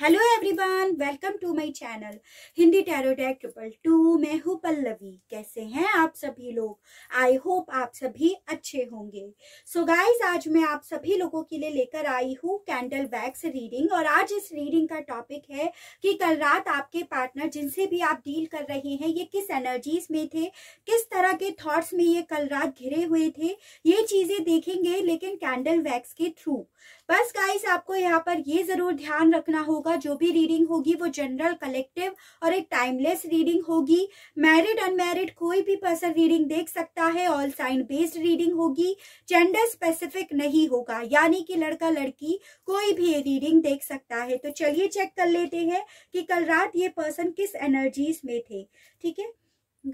hello everyone welcome to my channel Hindi tarot triple two मैं हूँ पल्लवी कैसे हैं आप सभी लोग आई होप आप सभी अच्छे होंगे सो so गाइस आज मैं आप सभी लोगों के लिए लेकर आई हूँ कैंडल वैक्स रीडिंग और आज इस रीडिंग का टॉपिक है कि कल रात आपके पार्टनर जिनसे भी आप डील कर रहे हैं ये किस एनर्जीज में थे किस तरह के थाट्स में ये कल रात घिरे हुए थे ये चीजें देखेंगे लेकिन कैंडल वैक्स के थ्रू बस गाइस आपको यहाँ पर ये जरूर ध्यान रखना होगा जो भी रीडिंग होगी वो जनरल कलेक्टिव और एक टाइमलेस रीडिंग होगी मैरिड अनमैरिड कोई भी पर्सन रीडिंग देख सकता है ऑल साइन बेस्ड रीडिंग होगी जेंडर स्पेसिफिक नहीं होगा यानी कि लड़का लड़की कोई भी रीडिंग देख सकता है तो चलिए चेक कर लेते हैं कि कल रात ये पर्सन किस एनर्जीज में थे ठीक है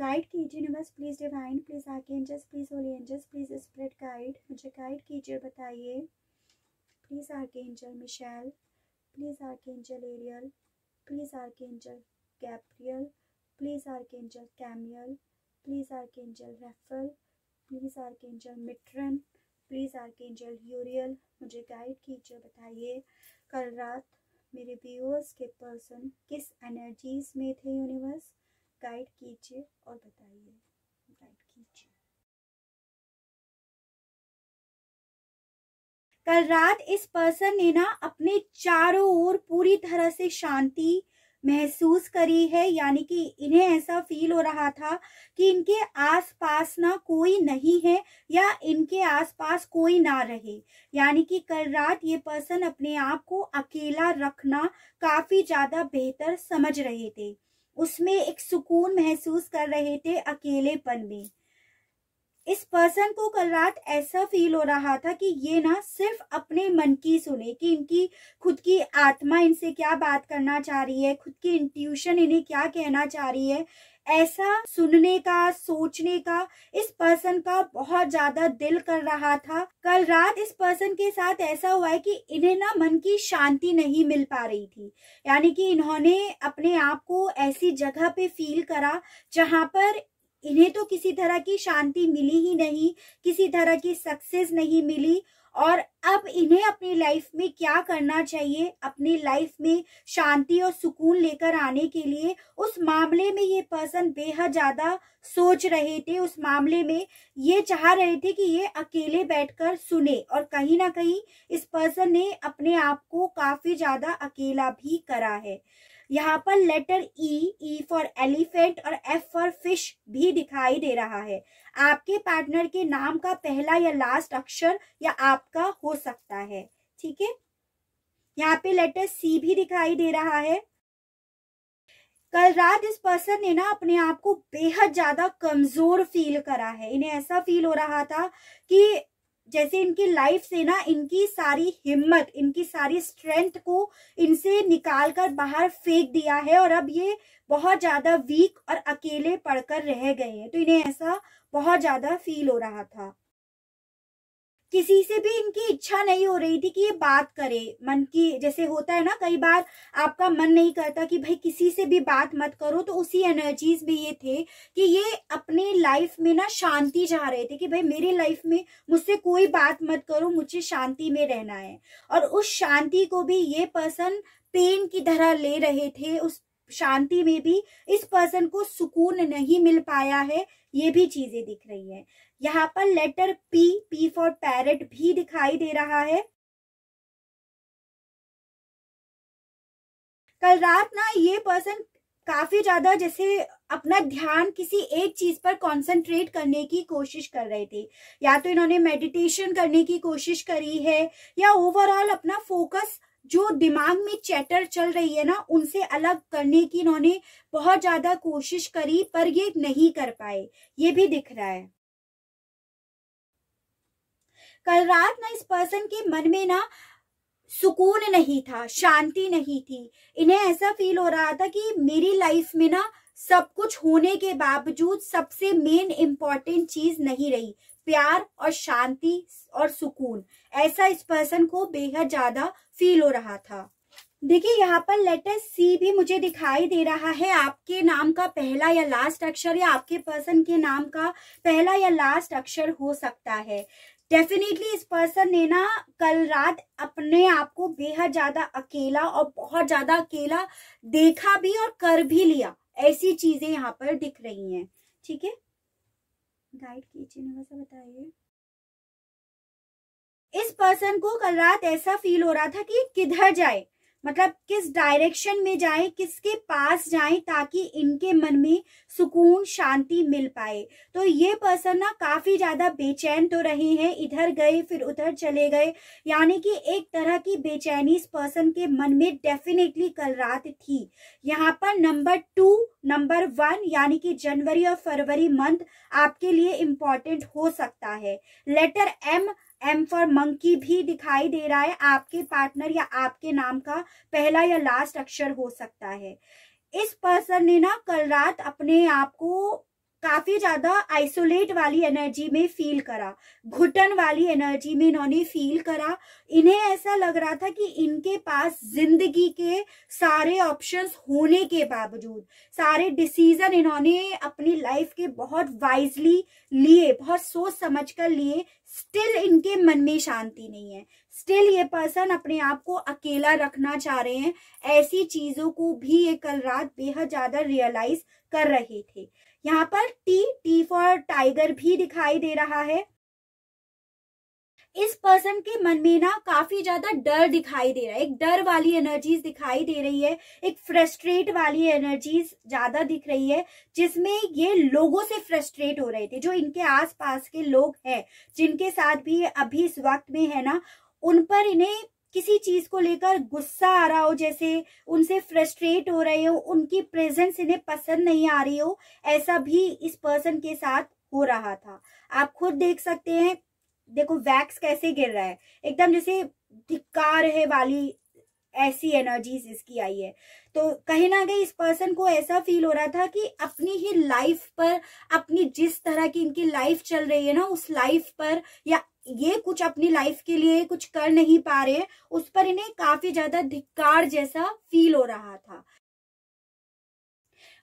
गाइड कीजिए यूनिवर्स प्लीज डिवाइन प्लीज आके angels please holy angels please spirit guide मुझे गाइड कीजिए बताइए please angel Michael please angel Ariel please angel Gabriel please angel Chamuel please angel Raphael please archangel Metatron please archangel Uriel मुझे guide कीजिए बताइए कल रात मेरे व्यूअर्स के पर्सन किस एनर्जीज में थे यूनिवर्स गाइड कीजिए और बताइए गाइड कीजिए कल रात इस पर्सन ने ना अपने चारों ओर पूरी तरह से शांति महसूस करी है यानी कि इन्हें ऐसा फील हो रहा था कि इनके आसपास ना कोई नहीं है या इनके आसपास कोई ना रहे यानी कि कल रात ये पर्सन अपने आप को अकेला रखना काफी ज्यादा बेहतर समझ रहे थे उसमें एक सुकून महसूस कर रहे थे अकेलेपन में इस पर्सन को कल रात ऐसा फील हो रहा था कि ये ना सिर्फ अपने मन की सुने कि इनकी खुद की आत्मा इनसे क्या बात करना चाह रही है खुद की इंट्यूशन इन्हें क्या कहना चाह रही है ऐसा सुनने का सोचने का इस पर्सन का बहुत ज्यादा दिल कर रहा था कल रात इस पर्सन के साथ ऐसा हुआ है कि इन्हें ना मन की शांति नहीं मिल पा रही थी यानी कि इन्होंने अपने आप को ऐसी जगह पे फील करा जहां पर इन्हें तो किसी तरह की शांति मिली ही नहीं किसी तरह की सक्सेस नहीं मिली और अब इन्हें अपनी लाइफ में क्या करना चाहिए अपनी लाइफ में शांति और सुकून लेकर आने के लिए उस मामले में ये पर्सन बेहद ज़्यादा सोच रहे थे उस मामले में ये चाह रहे थे कि ये अकेले बैठकर सुने और कहीं ना कहीं इस पर्सन ने अपने आप को काफ़ी ज़्यादा अकेला भी करा है यहाँ पर letter E E for elephant और एफ फॉर फिश भी दिखाई दे रहा है आपके पार्टनर के नाम का पहला या लास्ट अक्षर या आपका हो सकता है ठीक है यहाँ पे लेटर सी भी दिखाई दे रहा है कल रात इस पर्सन ने ना अपने आप को बेहद ज्यादा कमजोर फील करा है इन्हें ऐसा फील हो रहा था कि जैसे इनकी लाइफ से ना इनकी सारी हिम्मत इनकी सारी स्ट्रेंथ को इनसे निकाल कर बाहर फेंक दिया है और अब ये बहुत ज़्यादा वीक और अकेले पड़कर रह गए हैं तो इन्हें ऐसा बहुत ज़्यादा फील हो रहा था किसी से भी इनकी इच्छा नहीं हो रही थी कि ये बात करे मन की जैसे होता है ना कई बार आपका मन नहीं करता कि भाई किसी से भी बात मत करो तो उसी एनर्जीज में ये थे कि ये अपने लाइफ में ना शांति चाह रहे थे कि भाई मेरी लाइफ में मुझसे कोई बात मत करो मुझे शांति में रहना है और उस शांति को भी ये पर्सन पेन की तरह ले रहे थे उस शांति में भी इस पर्सन को सुकून नहीं मिल पाया है ये भी चीजें दिख रही है यहाँ पर letter P P for parrot भी दिखाई दे रहा है कल रात ना ये पर्सन काफी ज्यादा जैसे अपना ध्यान किसी एक चीज पर कंसंट्रेट करने की कोशिश कर रहे थे या तो इन्होंने मेडिटेशन करने की कोशिश करी है या ओवरऑल अपना फोकस जो दिमाग में चैटर चल रही है ना उनसे अलग करने की इन्होंने बहुत ज्यादा कोशिश करी पर ये नहीं कर पाए ये भी दिख रहा है कल रात ना इस पर्सन के मन में ना सुकून नहीं था शांति नहीं थी इन्हें ऐसा फील हो रहा था कि मेरी लाइफ में ना सब कुछ होने के बावजूद सबसे मेन इम्पॉर्टेंट चीज नहीं रही प्यार और शांति और सुकून ऐसा इस पर्सन को बेहद ज्यादा फील हो रहा था देखिए यहाँ पर लेटर सी भी मुझे दिखाई दे रहा है आपके नाम का पहला या लास्ट अक्षर या आपके पर्सन के नाम का पहला या लास्ट अक्षर हो सकता है डेफिनेटली इस पर्सन ने ना कल रात अपने आप को बेहद ज्यादा अकेला और बहुत ज्यादा अकेला देखा भी और कर भी लिया ऐसी चीजें यहाँ पर दिख रही हैं ठीक है गाइड कीजिए बताइए इस पर्सन को कल रात ऐसा फील हो रहा था कि किधर जाए मतलब किस डायरेक्शन में जाएं किसके पास जाएं ताकि इनके मन में सुकून शांति मिल पाए तो ये पर्सन ना काफी ज्यादा बेचैन तो रहे हैं इधर गए फिर उधर चले गए यानी कि एक तरह की बेचैनी इस पर्सन के मन में डेफिनेटली कल रात थी यहाँ पर नंबर टू नंबर वन यानी कि जनवरी और फरवरी मंथ आपके लिए इम्पोर्टेंट हो सकता है letter M M for monkey भी दिखाई दे रहा है आपके पार्टनर या आपके नाम का पहला या लास्ट अक्षर हो सकता है इस पर्सन ने ना कल रात अपने आप को काफी ज्यादा आइसोलेट वाली एनर्जी में फील करा घुटन वाली एनर्जी में इन्होंने फील करा इन्हें ऐसा लग रहा था कि इनके पास जिंदगी के सारे ऑप्शंस होने के बावजूद सारे डिसीजन इन्होंने अपनी लाइफ के बहुत वाइजली लिए बहुत सोच समझ कर लिए स्टिल इनके मन में शांति नहीं है स्टिल ये पर्सन अपने आप को अकेला रखना चाह रहे हैं ऐसी चीजों को भी ये कल रात बेहद ज्यादा रियलाइज कर रहे थे यहाँ पर टी टी फॉर टाइगर भी दिखाई दे रहा है इस पर्सन के मन में ना काफी ज्यादा डर दिखाई दे रहा है एक डर वाली एनर्जीज दिखाई दे रही है एक फ्रस्ट्रेट वाली एनर्जीज ज्यादा दिख रही है जिसमें ये लोगों से फ्रस्ट्रेट हो रहे थे जो इनके आसपास के लोग हैं जिनके साथ भी अभी इस वक्त में है ना उन पर इन्हें किसी चीज को लेकर गुस्सा आ रहा हो जैसे उनसे फ्रस्ट्रेट हो रहे हो उनकी प्रेजेंस इन्हें पसंद नहीं आ रही हो ऐसा भी इस पर्सन के साथ हो रहा था आप खुद देख सकते हैं देखो वैक्स कैसे गिर रहा है एकदम जैसे धिक्कार है वाली ऐसी एनर्जीज इसकी आई है तो कहीं ना कहीं इस पर्सन को ऐसा फील हो रहा था कि अपनी ही लाइफ पर अपनी जिस तरह की इनकी लाइफ चल रही है ना उस लाइफ पर या ये कुछ अपनी लाइफ के लिए कुछ कर नहीं पा रहे उस पर इन्हें काफी ज्यादा धिक्कार जैसा फील हो रहा था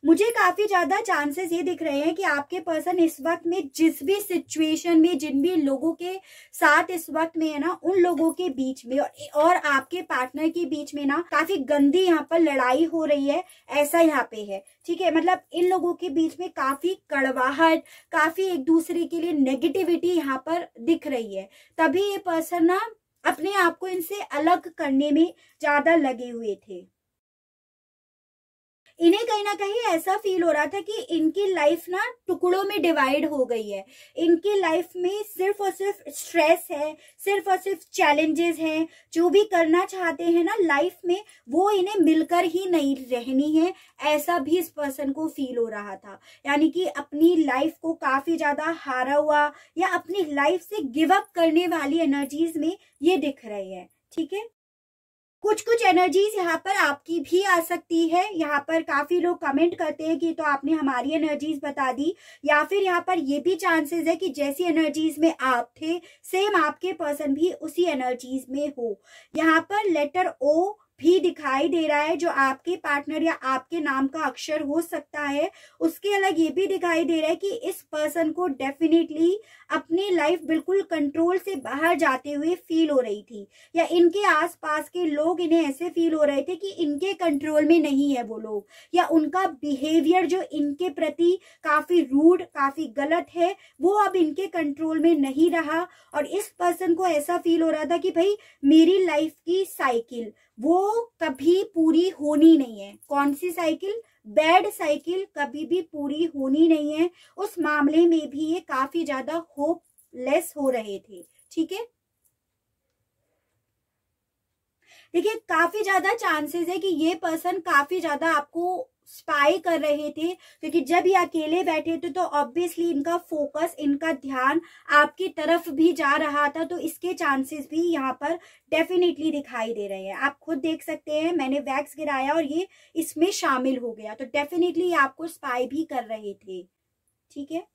मुझे काफी ज्यादा चांसेस ये दिख रहे हैं कि आपके पर्सन इस वक्त में जिस भी सिचुएशन में जिन भी लोगों के साथ इस वक्त में है ना उन लोगों के बीच में और, और आपके पार्टनर के बीच में ना काफी गंदी यहाँ पर लड़ाई हो रही है ऐसा यहाँ पे है ठीक है मतलब इन लोगों के बीच में काफी कड़वाहट काफी एक दूसरे के लिए नेगेटिविटी यहाँ पर दिख रही है तभी ये पर्सन ना अपने आप को इनसे अलग करने में ज्यादा लगे हुए थे इन्हें कहीं ना कहीं ऐसा फील हो रहा था कि इनकी लाइफ ना टुकड़ों में डिवाइड हो गई है इनकी लाइफ में सिर्फ और सिर्फ स्ट्रेस है सिर्फ और सिर्फ चैलेंजेस हैं जो भी करना चाहते हैं ना लाइफ में वो इन्हें मिलकर ही नहीं रहनी है ऐसा भी इस पर्सन को फील हो रहा था यानी कि अपनी लाइफ को काफी ज्यादा हारा हुआ या अपनी लाइफ से गिवअप करने वाली एनर्जीज में ये दिख रही है ठीक है कुछ कुछ एनर्जीज यहाँ पर आपकी भी आ सकती है यहाँ पर काफी लोग कमेंट करते हैं कि तो आपने हमारी एनर्जीज बता दी या फिर यहाँ पर ये भी चांसेस है कि जैसी एनर्जीज में आप थे सेम आपके पर्सन भी उसी एनर्जीज में हो यहाँ पर लेटर ओ भी दिखाई दे रहा है जो आपके पार्टनर या आपके नाम का अक्षर हो सकता है उसके अलग ये भी दिखाई दे रहा है कि इस पर्सन को डेफिनेटली अपनी लाइफ बिल्कुल कंट्रोल से बाहर जाते हुए फील हो रही थी या इनके आसपास के लोग इन्हें ऐसे फील हो रहे थे कि इनके कंट्रोल में नहीं है वो लोग या उनका बिहेवियर जो इनके प्रति काफी रूड काफी गलत है वो अब इनके कंट्रोल में नहीं रहा और इस पर्सन को ऐसा फील हो रहा था कि भाई मेरी लाइफ की साइकिल वो कभी पूरी होनी नहीं है कौन सी साइकिल बैड साइकिल कभी भी पूरी होनी नहीं है उस मामले में भी ये काफी ज्यादा होपलेस हो रहे थे ठीक है देखिए काफी ज्यादा चांसेस है कि ये पर्सन काफी ज्यादा आपको स्पाई कर रहे थे क्योंकि जब ये अकेले बैठे थे तो ऑब्वियसली इनका फोकस इनका ध्यान आपकी तरफ भी जा रहा था तो इसके चांसेस भी यहाँ पर डेफिनेटली दिखाई दे रहे हैं आप खुद देख सकते हैं मैंने वैक्स गिराया और ये इसमें शामिल हो गया तो डेफिनेटली आपको स्पाई भी कर रहे थे ठीक है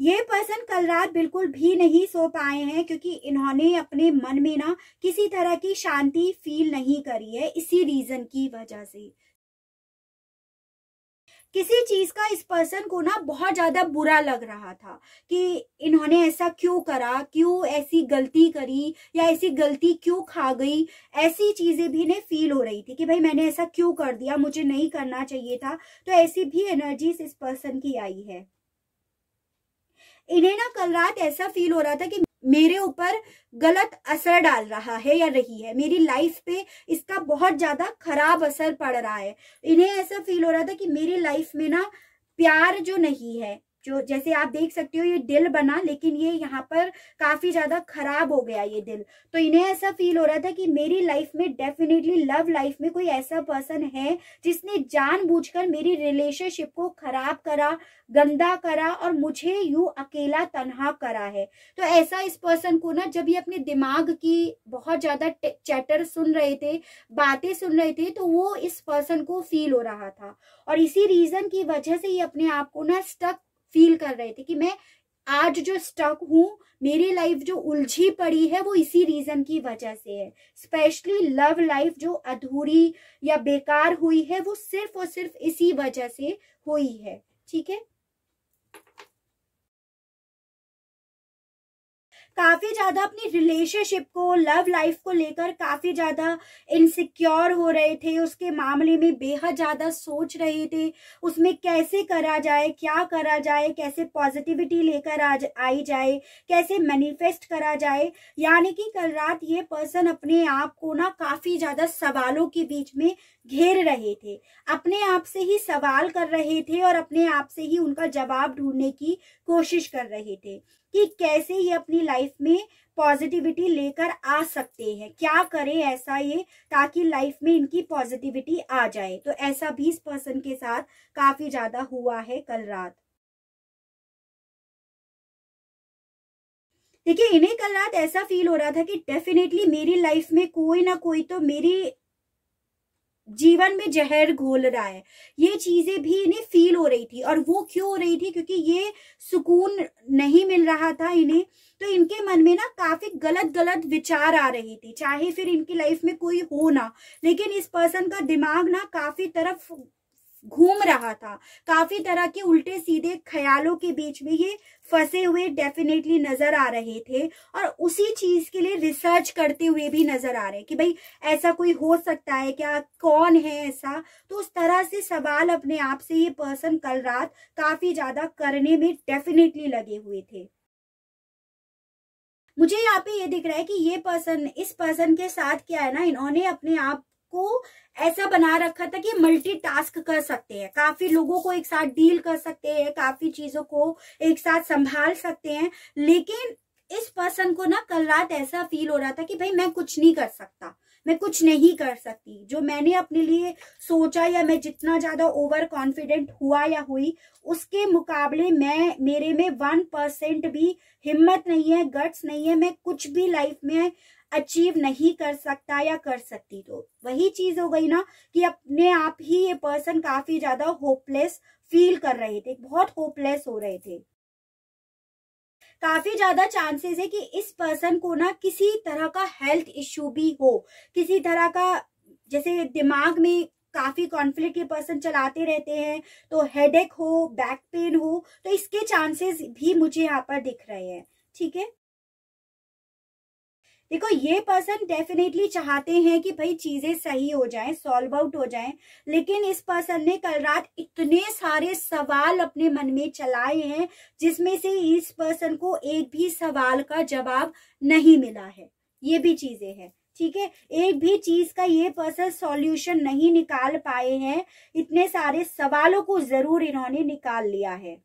ये पर्सन कल रात बिल्कुल भी नहीं सो पाए हैं क्योंकि इन्होंने अपने मन में ना किसी तरह की शांति फील नहीं करी है इसी रीजन की वजह से किसी चीज का इस पर्सन को ना बहुत ज्यादा बुरा लग रहा था कि इन्होंने ऐसा क्यों करा क्यों ऐसी गलती करी या ऐसी गलती क्यों खा गई ऐसी चीजें भी इन्हें फील हो रही थी कि भाई मैंने ऐसा क्यों कर दिया मुझे नहीं करना चाहिए था तो ऐसी भी एनर्जीज इस पर्सन की आई है इन्हें ना कल रात ऐसा फील हो रहा था कि मेरे ऊपर गलत असर डाल रहा है या रही है मेरी लाइफ पे इसका बहुत ज्यादा खराब असर पड़ रहा है इन्हें ऐसा फील हो रहा था कि मेरी लाइफ में ना प्यार जो नहीं है जो जैसे आप देख सकते हो ये दिल बना लेकिन ये यहाँ पर काफ़ी ज़्यादा ख़राब हो गया ये दिल तो इन्हें ऐसा फील हो रहा था कि मेरी लाइफ में डेफिनेटली लव लाइफ में कोई ऐसा पर्सन है जिसने जानबूझकर मेरी रिलेशनशिप को ख़राब करा गंदा करा और मुझे यू अकेला तनहा करा है तो ऐसा इस पर्सन को ना जब ये अपने दिमाग की बहुत ज़्यादा चैटर सुन रहे थे बातें सुन रहे थे तो वो इस पर्सन को फील हो रहा था और इसी रीज़न की वजह से ये अपने आप को ना स्टक फील कर रहे थे कि मैं आज जो स्टक हूँ मेरी लाइफ जो उलझी पड़ी है वो इसी रीजन की वजह से है स्पेशली लव लाइफ जो अधूरी या बेकार हुई है वो सिर्फ और सिर्फ इसी वजह से हुई है ठीक है काफ़ी ज़्यादा अपनी रिलेशनशिप को लव लाइफ को लेकर काफ़ी ज़्यादा इनसिक्योर हो रहे थे उसके मामले में बेहद ज़्यादा सोच रहे थे उसमें कैसे करा जाए क्या करा जाए कैसे पॉजिटिविटी लेकर आ आई जाए कैसे मैनिफेस्ट करा जाए यानी कि कल रात ये पर्सन अपने आप को ना काफ़ी ज़्यादा सवालों के बीच में घेर रहे थे अपने आप से ही सवाल कर रहे थे और अपने आप से ही उनका जवाब ढूंढने की कोशिश कर रहे थे कि कैसे ये अपनी लाइफ में पॉजिटिविटी लेकर आ सकते हैं क्या करें ऐसा ये ताकि लाइफ में इनकी पॉजिटिविटी आ जाए तो ऐसा भी इस पर्सन के साथ काफी ज्यादा हुआ है कल रात देखिए इन्हें कल रात ऐसा फील हो रहा था कि डेफिनेटली मेरी लाइफ में कोई ना कोई तो मेरी जीवन में जहर घोल रहा है ये चीजें भी इन्हें फील हो रही थी और वो क्यों हो रही थी क्योंकि ये सुकून नहीं मिल रहा था इन्हें तो इनके मन में ना काफी गलत गलत विचार आ रही थी चाहे फिर इनकी लाइफ में कोई हो ना लेकिन इस पर्सन का दिमाग ना काफी तरफ घूम रहा था काफी तरह के उल्टे सीधे ख्यालों के बीच में ये फंसे हुए डेफिनेटली नजर आ रहे थे और उसी चीज के लिए रिसर्च करते हुए भी नजर आ रहे कि भाई ऐसा कोई हो सकता है क्या कौन है ऐसा तो उस तरह से सवाल अपने आप से ये पर्सन कल रात काफी ज्यादा करने में डेफिनेटली लगे हुए थे मुझे यहाँ पे ये दिख रहा है कि ये पर्सन इस पर्सन के साथ क्या है ना इन्होंने अपने आप को ऐसा बना रखा था कि मल्टीटास्क कर सकते हैं काफी लोगों को एक साथ डील कर सकते हैं काफी चीजों को एक साथ संभाल सकते हैं लेकिन इस पर्सन को ना कल रात ऐसा फील हो रहा था कि भाई मैं कुछ नहीं कर सकता मैं कुछ नहीं कर सकती जो मैंने अपने लिए सोचा या मैं जितना ज्यादा ओवर कॉन्फिडेंट हुआ या हुई उसके मुकाबले मैं मेरे में वन परसेंट भी हिम्मत नहीं है गट्स नहीं है मैं कुछ भी लाइफ में अचीव नहीं कर सकता या कर सकती तो वही चीज हो गई ना कि अपने आप ही ये पर्सन काफी ज्यादा होपलेस फील कर रहे थे बहुत होपलेस हो रहे थे काफी ज्यादा चांसेस है कि इस पर्सन को ना किसी तरह का हेल्थ इश्यू भी हो किसी तरह का जैसे दिमाग में काफी कॉन्फ्लिक्ट के पर्सन चलाते रहते हैं तो हेडेक हो बैक पेन हो तो इसके चांसेस भी मुझे यहाँ पर दिख रहे हैं ठीक है देखो ये पर्सन डेफिनेटली चाहते हैं कि भाई चीजें सही हो जाएं सॉल्व आउट हो जाएं लेकिन इस पर्सन ने कल रात इतने सारे सवाल अपने मन में चलाए हैं जिसमें से इस पर्सन को एक भी सवाल का जवाब नहीं मिला है ये भी चीजें हैं ठीक है एक भी चीज का ये पर्सन सॉल्यूशन नहीं निकाल पाए हैं इतने सारे सवालों को जरूर इन्होंने निकाल लिया है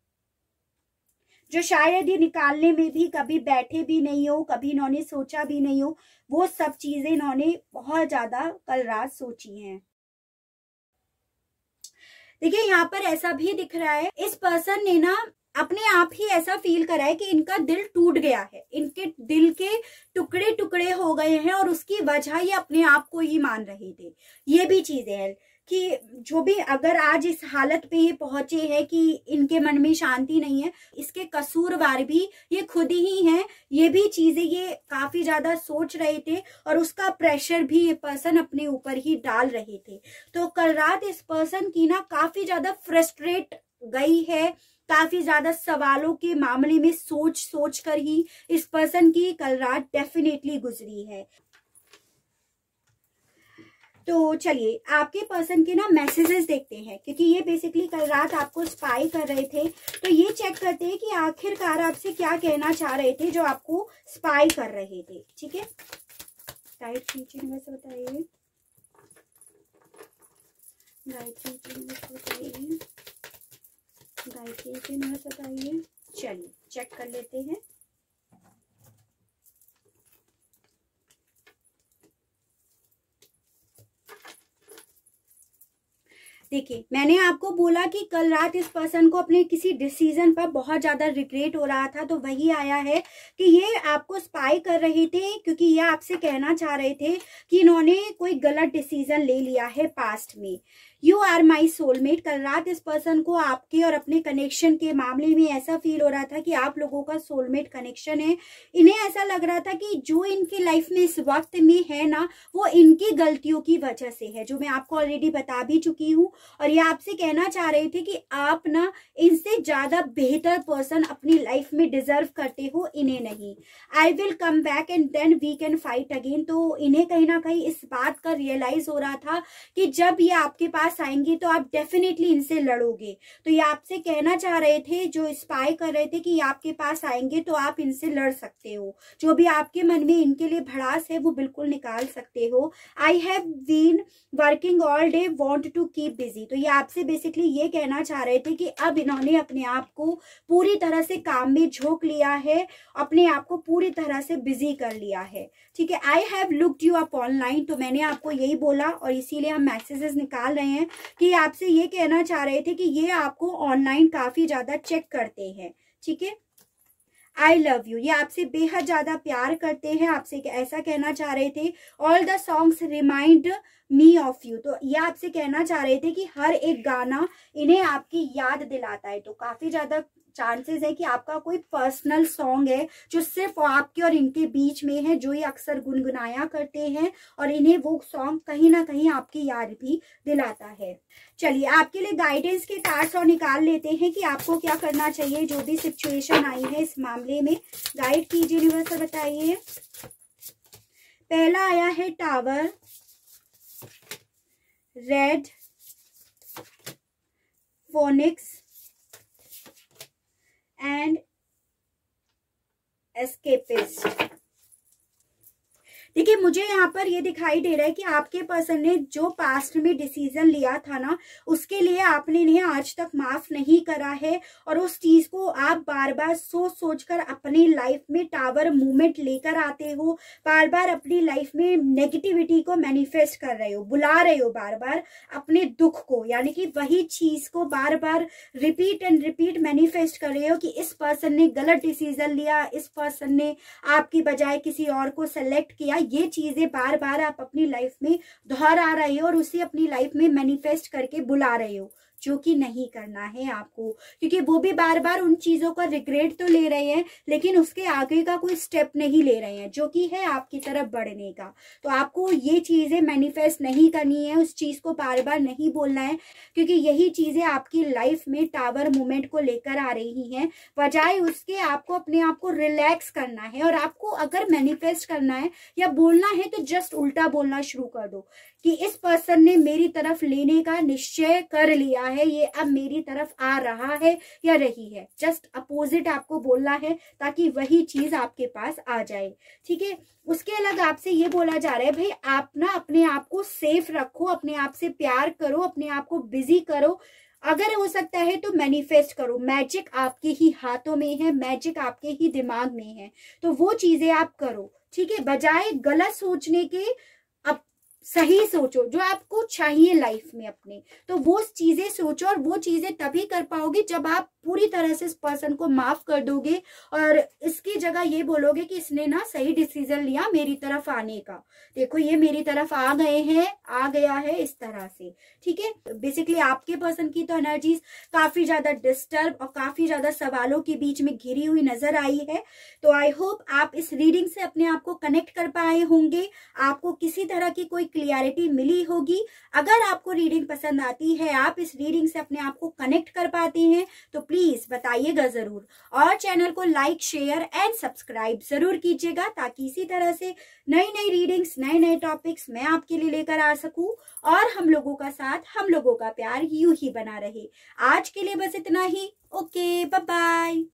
जो शायद ये निकालने में भी कभी बैठे भी नहीं हो कभी इन्होंने सोचा भी नहीं हो वो सब चीजें इन्होंने बहुत ज्यादा कल रात सोची हैं देखिए यहाँ पर ऐसा भी दिख रहा है इस पर्सन ने ना अपने आप ही ऐसा फील करा है कि इनका दिल टूट गया है इनके दिल के टुकड़े टुकड़े हो गए हैं और उसकी वजह ये अपने आप को ही मान रहे थे ये भी चीजें हैं कि जो भी अगर आज इस हालत पे ये पहुंचे हैं कि इनके मन में शांति नहीं है इसके कसूरवार भी ये खुद ही हैं ये भी चीजें ये काफी ज्यादा सोच रहे थे और उसका प्रेशर भी ये पर्सन अपने ऊपर ही डाल रहे थे तो कल रात इस पर्सन की ना काफी ज्यादा फ्रस्ट्रेट गई है काफी ज्यादा सवालों के मामले में सोच सोच कर ही इस पर्सन की कल रात डेफिनेटली गुजरी है तो चलिए आपके पर्सन के ना मैसेजेस देखते हैं क्योंकि ये बेसिकली कल रात आपको स्पाई कर रहे थे तो ये चेक करते हैं कि आखिरकार आपसे क्या कहना चाह रहे थे जो आपको स्पाई कर रहे थे ठीक है टाइट टीचिंग बस बताइए बताइए चलिए चेक कर लेते हैं देखिए मैंने आपको बोला कि कल रात इस पर्सन को अपने किसी डिसीजन पर बहुत ज्यादा रिग्रेट हो रहा था तो वही आया है कि ये आपको स्पाई कर रहे थे क्योंकि ये आपसे कहना चाह रहे थे कि इन्होंने कोई गलत डिसीजन ले लिया है पास्ट में यू आर माई सोलमेट कल रात इस पर्सन को आपके और अपने कनेक्शन के मामले में ऐसा फील हो रहा था कि आप लोगों का सोलमेट कनेक्शन है इन्हें ऐसा लग रहा था कि जो इनके लाइफ में इस वक्त में है ना वो इनकी गलतियों की वजह से है जो मैं आपको ऑलरेडी बता भी चुकी हूँ और ये आपसे कहना चाह रहे थे कि आप ना इनसे ज्यादा बेहतर पर्सन अपनी लाइफ में डिजर्व करते हो इन्हें नहीं I will come back and then we can fight again तो इन्हें कहीं ना कहीं इस बात का रियलाइज हो रहा था कि जब ये आपके पास पास आएंगी तो आप डेफिनेटली इनसे लड़ोगे तो ये आपसे कहना चाह रहे थे जो स्पाई कर रहे थे कि ये आपके पास आएंगे तो आप इनसे लड़ सकते हो जो भी आपके मन में इनके लिए भड़ास है वो बिल्कुल निकाल सकते हो I have been working all day want to keep busy तो ये आपसे बेसिकली ये कहना चाह रहे थे कि अब इन्होंने अपने आप को पूरी तरह से काम में झोंक लिया है अपने आप को पूरी तरह से बिजी कर लिया है ठीक है I have looked you up online तो मैंने आपको यही बोला और इसीलिए हम मैसेजेस निकाल रहे हैं कि आपसे ये कहना चाह रहे थे कि ये आपको ऑनलाइन काफ़ी ज़्यादा चेक करते हैं ठीक है आई लव यू ये आपसे बेहद ज़्यादा प्यार करते हैं आपसे ऐसा कहना चाह रहे थे all the songs remind me of you तो ये आपसे कहना चाह रहे थे कि हर एक गाना इन्हें आपकी याद दिलाता है तो काफ़ी ज़्यादा चांसेस है कि आपका कोई पर्सनल सॉन्ग है जो सिर्फ आपके और इनके बीच में है जो ये अक्सर गुनगुनाया करते हैं और इन्हें वो सॉन्ग कहीं ना कहीं आपकी याद भी दिलाता है चलिए आपके लिए गाइडेंस के कार्ड्स और निकाल लेते हैं कि आपको क्या करना चाहिए जो भी सिचुएशन आई है इस मामले में गाइड कीजिए यूनिवर्सल बताइए पहला आया है टावर रेड फोनिक्स escapist देखिए मुझे यहाँ पर ये दिखाई दे रहा है कि आपके पर्सन ने जो पास्ट में डिसीजन लिया था ना उसके लिए आपने इन्हें आज तक माफ नहीं करा है और उस चीज को आप बार बार सोच सोच कर अपनी लाइफ में टावर मूवमेंट लेकर आते हो बार बार अपनी लाइफ में नेगेटिविटी को मैनिफेस्ट कर रहे हो बुला रहे हो बार बार अपने दुख को यानी कि वही चीज को बार बार रिपीट एंड रिपीट मैनिफेस्ट कर रहे हो कि इस पर्सन ने गलत डिसीजन लिया इस पर्सन ने आपकी बजाय किसी और को सेलेक्ट किया ये चीजें बार बार आप अपनी लाइफ में दोहरा रहे हो और उसे अपनी लाइफ में मैनिफेस्ट करके बुला रहे हो जो कि नहीं करना है आपको क्योंकि वो भी बार बार उन चीज़ों का रिग्रेट तो ले रहे हैं लेकिन उसके आगे का कोई स्टेप नहीं ले रहे हैं जो कि है आपकी तरफ बढ़ने का तो आपको ये चीज़ें मैनिफेस्ट नहीं करनी है उस चीज़ को बार बार नहीं बोलना है क्योंकि यही चीज़ें आपकी लाइफ में टावर मूवमेंट को लेकर आ रही है बजाय उसके आपको अपने आप को रिलैक्स करना है और आपको अगर मैनिफेस्ट करना है या बोलना है तो जस्ट उल्टा बोलना शुरू कर दो कि इस पर्सन ने मेरी तरफ लेने का निश्चय कर लिया है ये अब मेरी तरफ आ रहा है या रही है जस्ट अपोजिट आपको बोलना है ताकि वही चीज आपके पास आ जाए ठीक है उसके अलग आपसे ये बोला जा रहा है भाई आप ना अपने आप को सेफ रखो अपने आप से प्यार करो अपने आप को बिजी करो अगर हो सकता है तो मैनिफेस्ट करो मैजिक आपके ही हाथों में है मैजिक आपके ही दिमाग में है तो वो चीजें आप करो ठीक है बजाय गलत सोचने के सही सोचो जो आपको चाहिए लाइफ में अपने तो वो चीजें सोचो और वो चीजें तभी कर पाओगे जब आप पूरी तरह से इस पर्सन को माफ कर दोगे और इसकी जगह ये बोलोगे कि इसने ना सही डिसीजन लिया मेरी तरफ आने का देखो ये मेरी तरफ आ गए हैं आ गया है इस तरह से ठीक है बेसिकली आपके पर्सन की तो एनर्जीज काफी ज्यादा डिस्टर्ब और काफी ज्यादा सवालों के बीच में घिरी हुई नजर आई है तो आई होप आप इस रीडिंग से अपने आप को कनेक्ट कर पाए होंगे आपको किसी तरह की कोई क्लियरिटी मिली होगी अगर आपको रीडिंग पसंद आती है आप इस रीडिंग से अपने आप को कनेक्ट कर पाते हैं तो प्लीज बताइएगा जरूर और चैनल को लाइक शेयर एंड सब्सक्राइब जरूर कीजिएगा ताकि इसी तरह से नई नई रीडिंग्स नए नए टॉपिक्स मैं आपके लिए लेकर आ सकूं और हम लोगों का साथ हम लोगों का प्यार यू ही बना रहे आज के लिए बस इतना ही ओके बाय